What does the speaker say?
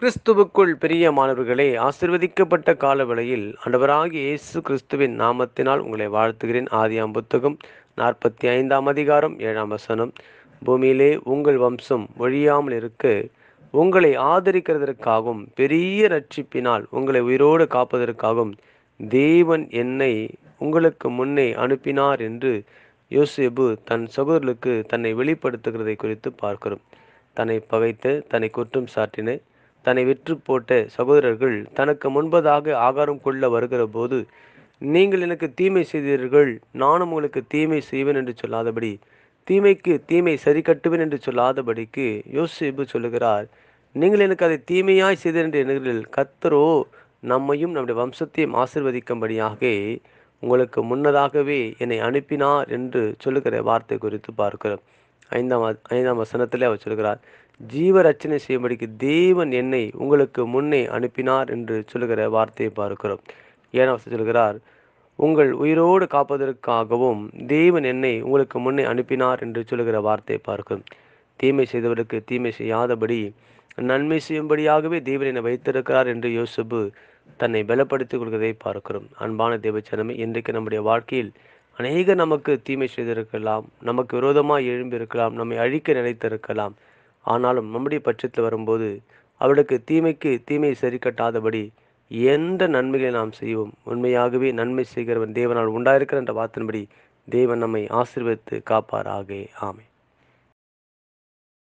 கிறிஸ்துவுக்குள் பெரிய மாணவர்களே ஆசிர்வதிக்கப்பட்ட காலவெளியில் அண்டவராகிய இயேசு கிறிஸ்துவின் நாமத்தினால் உங்களை வாழ்த்துகிறேன் ஆதியாம் புத்தகம் நாற்பத்தி ஐந்தாம் அதிகாரம் ஏழாம் வசனம் பூமியிலே உங்கள் வம்சம் ஒழியாமல் இருக்க உங்களை ஆதரிக்கிறதற்காகவும் பெரிய ரட்சிப்பினால் உங்களை உயிரோடு காப்பதற்காகவும் தேவன் என்னை உங்களுக்கு முன்னே அனுப்பினார் என்று யோசேபு தன் சகோதரர்களுக்கு தன்னை வெளிப்படுத்துகிறதை குறித்து பார்க்கிறோம் தன்னை பகைத்து தன்னை குற்றம் சாட்டின தன்னை விற்று போட்ட சகோதரர்கள் தனக்கு முன்பதாக ஆகாரம் கொள்ள வருகிற போது நீங்கள் எனக்கு தீமை செய்தீர்கள் நானும் உங்களுக்கு தீமை செய்வேன் என்று சொல்லாதபடி தீமைக்கு தீமை சரி கட்டுவேன் என்று சொல்லாதபடிக்கு யோசிப்பு சொல்லுகிறார் நீங்கள் எனக்கு அதை தீமையாய் செய்தீர் என்று எண்ணுகிறீர்கள் கத்தரோ நம்மையும் நம்முடைய வம்சத்தையும் ஆசிர்வதிக்கும்படியாக உங்களுக்கு முன்னதாகவே என்னை அனுப்பினார் என்று சொல்லுகிற வார்த்தை குறித்து பார்க்கிறோம் ஐந்தாம் ஐந்தாம் வசனத்தில் அவர் சொல்கிறார் ஜீவ ரச்சனை செய்யும்படிக்கு தேவன் என்னை உங்களுக்கு முன்னே அனுப்பினார் என்று சொல்லுகிற வார்த்தையை பார்க்கிறோம் ஏனாம் சொல்கிறார் உங்கள் உயிரோடு காப்பதற்காகவும் தேவன் என்னை உங்களுக்கு முன்னே அனுப்பினார் என்று சொல்லுகிற வார்த்தையை பார்க்கும் தீமை செய்தவருக்கு தீமை செய்யாதபடி நன்மை செய்யும்படியாகவே தேவனை வைத்திருக்கிறார் என்று யோசிப்பு தன்னை பலப்படுத்திக் கொள்வதை பார்க்கிறோம் அன்பான தேவச்சனமே இன்றைக்கு நம்முடைய வாழ்க்கையில் அநேக நமக்கு தீமை செய்திருக்கலாம் நமக்கு விரோதமாக எழும்பியிருக்கலாம் நம்மை அழிக்க நினைத்திருக்கலாம் ஆனாலும் நம்முடைய பட்சத்தில் வரும்போது அவளுக்கு தீமைக்கு தீமையை சரி கட்டாதபடி எந்த நன்மைகளை நாம் செய்வோம் உண்மையாகவே நன்மை செய்கிறவன் தேவனால் உண்டாயிருக்கிற என்ற வார்த்தையின்படி தேவன் நம்மை ஆசிர்வதித்து காப்பாராகே ஆமை